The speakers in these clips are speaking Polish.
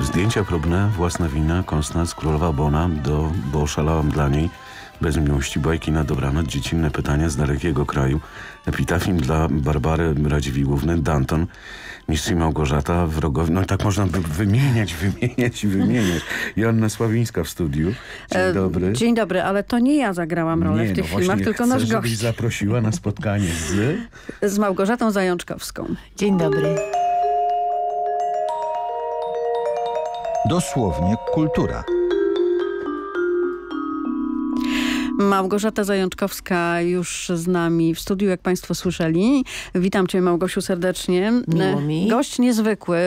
Zdjęcia próbne, własna wina, konstans Królowa Bona, do, bo oszalałam dla niej, bez miłości, bajki na dobranoc, dziecinne pytania z dalekiego kraju, epitafim dla Barbary Radziwiłłówny, Danton, Mistrz Małgorzata, Wrogowie, no tak można by wymieniać, wymieniać i wymieniać. Joanna Sławińska w studiu. Dzień e, dobry. Dzień dobry, ale to nie ja zagrałam rolę nie, w no tych no filmach, tylko chcę, nasz gość. zaprosiła na spotkanie z... Z Małgorzatą Zajączkowską. Dzień dobry. dosłownie kultura. Małgorzata Zajączkowska już z nami w studiu, jak Państwo słyszeli. Witam Cię Małgosiu serdecznie. Miło mi. Gość niezwykły,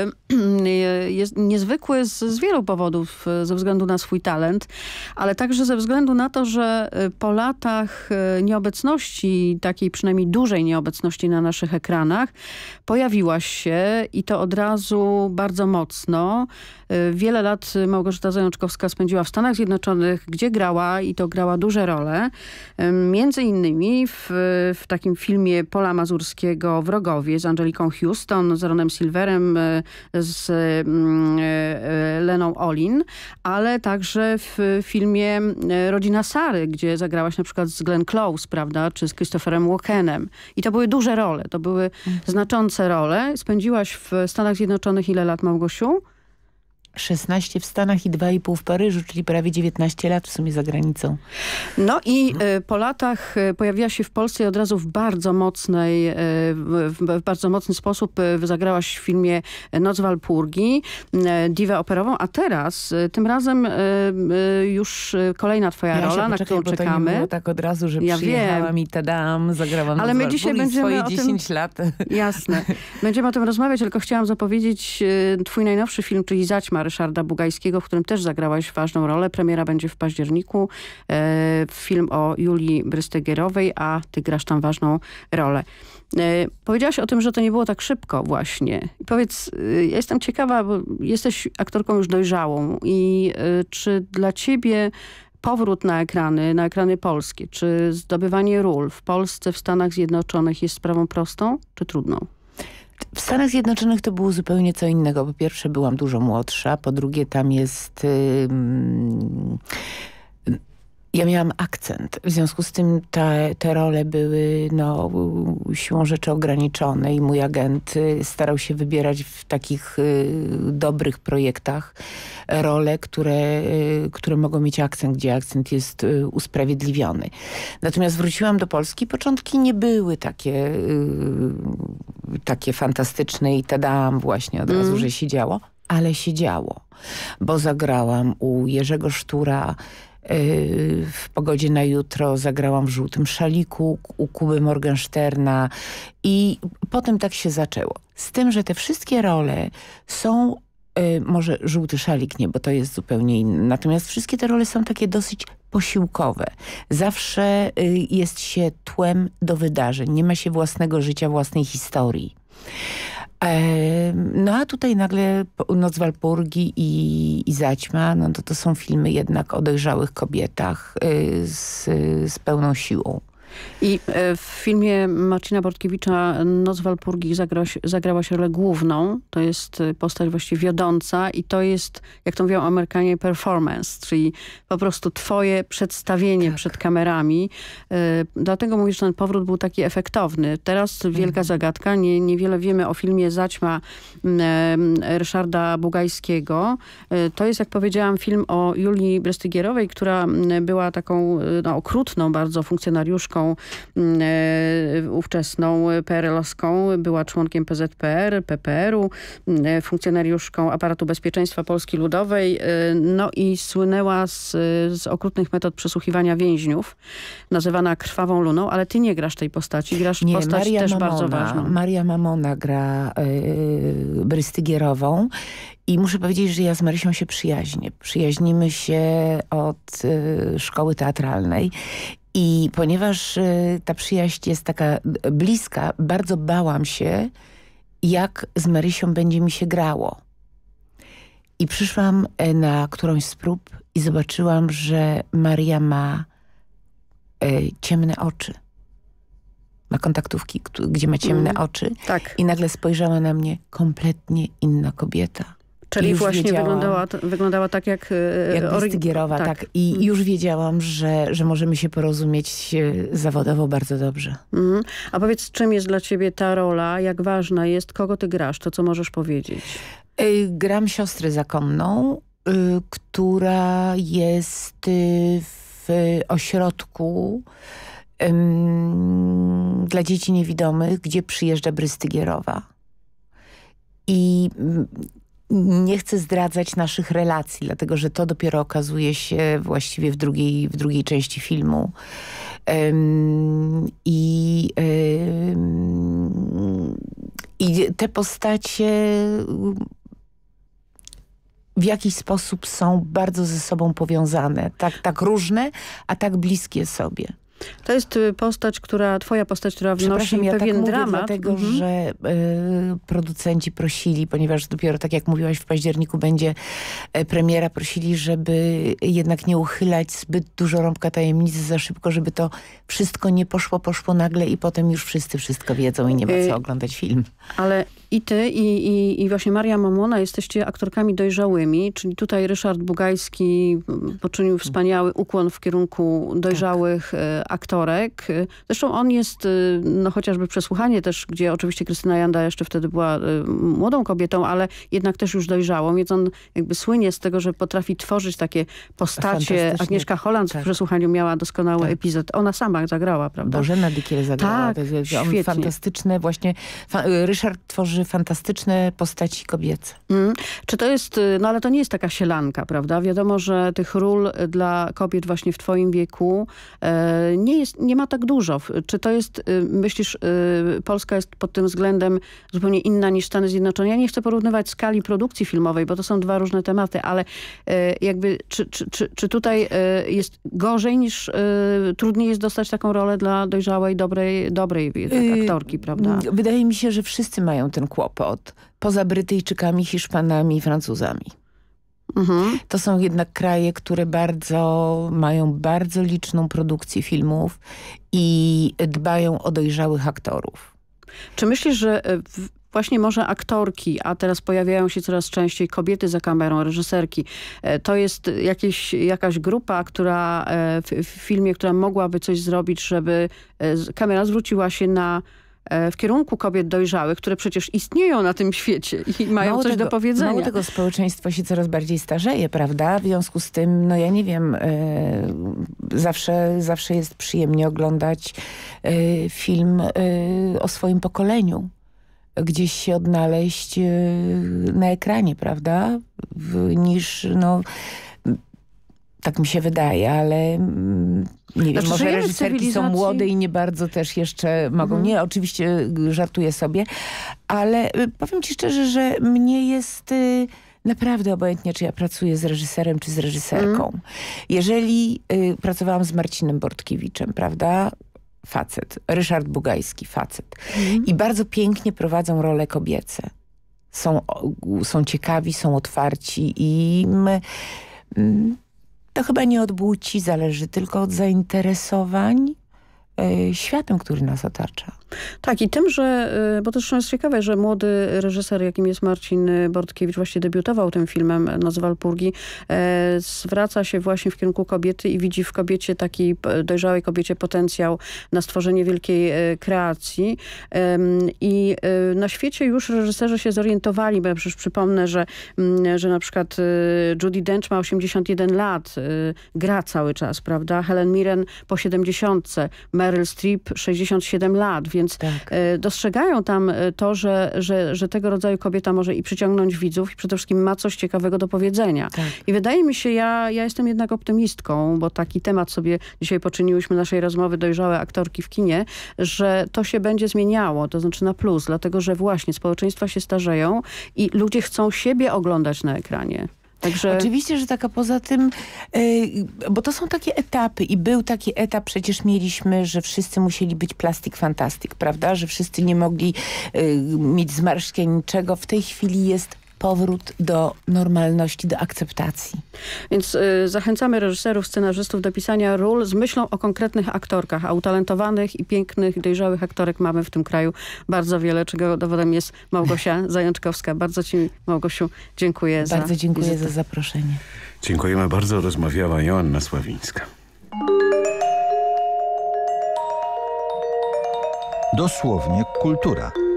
jest niezwykły z, z wielu powodów, ze względu na swój talent, ale także ze względu na to, że y, po latach y, nieobecności, takiej przynajmniej dużej nieobecności na naszych ekranach, pojawiłaś się i to od razu bardzo mocno. Y, wiele lat Małgorzata Zajączkowska spędziła w Stanach Zjednoczonych, gdzie grała i to grała duże role Między innymi w, w takim filmie Pola Mazurskiego Wrogowie z Angeliką Houston, z Ronem Silverem, e, z mm, e, e, Leną Olin, ale także w filmie Rodzina Sary, gdzie zagrałaś na przykład z Glenn Close, prawda, czy z Christopherem Walkenem. I to były duże role, to były mhm. znaczące role. Spędziłaś w Stanach Zjednoczonych ile lat, Małgosiu? 16 w Stanach i 2,5 w Paryżu, czyli prawie 19 lat w sumie za granicą. No i y, po latach y, pojawiła się w Polsce i od razu w bardzo mocnej, y, w, w, bardzo mocny sposób zagrałaś w filmie Noc Walpurgi, diwę operową, a teraz tym razem już kolejna twoja ja rola, poczekaj, na którą czekamy. nie było tak od razu, że ja przyjechałam wiem. i tadam, zagrałam Ale my dzisiaj będziemy swoje o tym, lat. Jasne. Będziemy o tym rozmawiać, tylko chciałam zapowiedzieć twój najnowszy film, czyli Zaćma Filma Ryszarda Bugajskiego, w którym też zagrałaś ważną rolę. Premiera będzie w październiku. E, film o Julii Brystegierowej, a ty grasz tam ważną rolę. E, powiedziałaś o tym, że to nie było tak szybko właśnie. Powiedz, e, ja jestem ciekawa, bo jesteś aktorką już dojrzałą i czy dla ciebie powrót na ekrany, na ekrany polskie, czy zdobywanie ról w Polsce, w Stanach Zjednoczonych jest sprawą prostą czy trudną? w Stanach Zjednoczonych to było zupełnie co innego. Po pierwsze byłam dużo młodsza, po drugie tam jest... Yy, ja miałam akcent, w związku z tym te, te role były no, siłą rzeczy ograniczone i mój agent y, starał się wybierać w takich y, dobrych projektach role, które, y, które mogą mieć akcent, gdzie akcent jest usprawiedliwiony. Natomiast wróciłam do Polski, początki nie były takie takie fantastyczne i tadam właśnie od mm. razu, mhm. że się działo. Ale się działo, bo zagrałam u Jerzego Sztura y, w Pogodzie na jutro zagrałam w Żółtym Szaliku u Kuby Morgensterna i potem tak się zaczęło. Z tym, że te wszystkie role są Y, może żółty szalik nie, bo to jest zupełnie inne. Natomiast wszystkie te role są takie dosyć posiłkowe. Zawsze y, jest się tłem do wydarzeń. Nie ma się własnego życia, własnej historii. No a tutaj nagle Noc Walpurgi i, i Zaćma, no to, to są filmy jednak o dojrzałych kobietach y, z, z pełną siłą. I e, w filmie Marcina Bortkiewicza Noc Walpurgi zagra, zagrałaś rolę główną. To jest e, postać właściwie wiodąca i to jest, jak to mówią Amerykanie, performance, czyli po prostu twoje przedstawienie tak. przed kamerami. E, dlatego mówisz, że ten powrót był taki efektowny. Teraz wielka mhm. zagadka, nie, niewiele wiemy o filmie Zaćma Ryszarda Bugajskiego. To jest, jak powiedziałam, film o Julii Brestygierowej, która była taką no, okrutną bardzo funkcjonariuszką polityką mm, e, ówczesną PRL-owską. Była członkiem PZPR, PPR-u, mm, e, funkcjonariuszką aparatu bezpieczeństwa Polski Ludowej. E, no i słynęła z, z okrutnych metod przesłuchiwania więźniów, nazywana Krwawą Luną, ale ty nie grasz tej postaci, grasz nie, postać Maria też Mamona, bardzo ważną. Maria Mamona gra yy, Brystygierową i muszę powiedzieć, że ja z Marysią się przyjaźnię. Przyjaźnimy się od y, szkoły teatralnej i ponieważ y, ta przyjaźń jest taka y, bliska, bardzo bałam się, jak z Marysią będzie mi się grało. I przyszłam e, na którąś z prób i zobaczyłam, że Maria ma e, ciemne oczy. Ma kontaktówki, gdzie ma ciemne mm, oczy. Tak. I nagle spojrzała na mnie kompletnie inna kobieta. Czyli właśnie wyglądała, wyglądała tak jak... E, e, jak tak. tak. I mm. już wiedziałam, że, że możemy się porozumieć e, zawodowo bardzo dobrze. Mm. A powiedz, czym jest dla ciebie ta rola? Jak ważna jest? Kogo ty grasz? To co możesz powiedzieć? Gram siostrę zakonną, która jest w ośrodku dla dzieci niewidomych, gdzie przyjeżdża Brystygierowa. I nie chcę zdradzać naszych relacji, dlatego że to dopiero okazuje się właściwie w drugiej, w drugiej części filmu. I, I te postacie w jakiś sposób są bardzo ze sobą powiązane. Tak, tak różne, a tak bliskie sobie. To jest y, postać, która, twoja postać, która wnosi ja tak pewien tak dramat. dlatego, mhm. że y, producenci prosili, ponieważ dopiero tak jak mówiłaś w październiku będzie e, premiera, prosili, żeby jednak nie uchylać zbyt dużo rąbka tajemnicy za szybko, żeby to wszystko nie poszło, poszło nagle i potem już wszyscy wszystko wiedzą i nie ma y, co oglądać film. Ale i ty, i, i, i właśnie Maria Mamona jesteście aktorkami dojrzałymi, czyli tutaj Ryszard Bugajski poczynił wspaniały ukłon w kierunku dojrzałych tak. aktorek. Zresztą on jest, no chociażby przesłuchanie też, gdzie oczywiście Krystyna Janda jeszcze wtedy była młodą kobietą, ale jednak też już dojrzałą, więc on jakby słynie z tego, że potrafi tworzyć takie postacie. Agnieszka Holland tak. w przesłuchaniu miała doskonały tak. epizod. Ona sama zagrała, prawda? Bożena Dykiel zagrała. Tak, to jest, on świetnie. fantastyczne właśnie. Fa Ryszard tworzy tworzy fantastyczne postaci kobiece. Mm. Czy to jest, y, no ale to nie jest taka sielanka, prawda? Wiadomo, że tych ról y, dla kobiet właśnie w twoim wieku e, nie, jest, nie ma tak dużo. Czy to jest, y, myślisz, e, Polska jest pod tym względem zupełnie inna niż Stany Zjednoczone? Ja nie chcę porównywać skali produkcji filmowej, bo to są dwa różne tematy, ale e, jakby czy, czy, czy, czy tutaj e, jest gorzej niż, e, trudniej jest dostać taką rolę dla dojrzałej, dobrej, dobrej aktorki, prawda? Wydaje mi się, że wszyscy mają ten kłopot poza Brytyjczykami, Hiszpanami i Francuzami. Mhm. To są jednak kraje, które bardzo mają bardzo liczną produkcję filmów i dbają o dojrzałych aktorów. Czy myślisz, że e, właśnie może aktorki, a teraz pojawiają się coraz częściej kobiety za kamerą, reżyserki. E, to jest jakieś, jakaś grupa, która e, w, filmie, która mogłaby coś zrobić, żeby kamera zwróciła się na E, w kierunku kobiet dojrzałych, które przecież istnieją na tym świecie i mają mało coś tego, do powiedzenia. Mało tego, społeczeństwo się coraz bardziej starzeje, prawda? W związku z tym, no ja nie wiem, e, zawsze, zawsze jest przyjemnie oglądać e, film o swoim pokoleniu. Gdzieś się odnaleźć na ekranie, prawda? W, niż no tak mi się wydaje, ale mm, nie wiem, znaczy, może reżyserki są młode i nie bardzo też jeszcze mogą. Mhm. Nie, oczywiście y, żartuję sobie, ale y, powiem ci szczerze, że mnie jest y, naprawdę obojętnie, czy ja pracuję z reżyserem, czy z reżyserką. Mhm. Jeżeli y, pracowałam z Marcinem Bortkiewiczem, prawda? Facet. Ryszard Bugajski, facet. Mhm. I bardzo pięknie prowadzą role kobiece. Są, są ciekawi, są otwarci i... Mm, mm, to chyba nie od płci zależy, tylko od zainteresowań E, światem, który nas otacza. Tak i tym, że, e, bo też jest ciekawe, że młody reżyser, jakim jest Marcin e, Bortkiewicz, właśnie debiutował tym filmem Noc Walpurgi, zwraca się właśnie w kierunku kobiety i widzi w kobiecie, takiej dojrzałej kobiecie potencjał na stworzenie wielkiej kreacji i na świecie już reżyserzy się zorientowali, bo ja przecież przypomnę, że, mm, że na przykład Judy Dench ma 81 lat, gra cały czas, prawda? Helen Mirren po 70, Mary Meryl Streep 67 lat, więc tak. E, dostrzegają tam e, to, że, że, że tego rodzaju kobieta może i przyciągnąć widzów i przede wszystkim ma coś ciekawego do powiedzenia. Tak. I wydaje mi się, ja, ja jestem jednak optymistką, bo taki temat sobie dzisiaj poczyniłyśmy naszej rozmowy dojrzałe aktorki w kinie, że to się będzie zmieniało, to znaczy na plus, dlatego że właśnie społeczeństwa się starzeją i ludzie chcą siebie oglądać na ekranie. Także... Oczywiście, że taka poza tym, e, bo to są takie etapy i był taki etap, przecież mieliśmy, że wszyscy musieli być plastik fantastik, prawda? Że wszyscy nie mogli e, mieć zmarszczenia niczego. W tej chwili jest powrót do normalności, do akceptacji. Więc y, zachęcamy reżyserów, scenarzystów do pisania ról z myślą o konkretnych aktorkach, a utalentowanych i pięknych, dojrzałych aktorek mamy w tym kraju bardzo wiele, czego dowodem jest Małgosia Zajączkowska. Bardzo Ci, Małgosiu, dziękuję bardzo za Bardzo dziękuję wizytę. za zaproszenie. Dziękujemy bardzo. Rozmawiała Joanna Sławińska. Dosłownie kultura.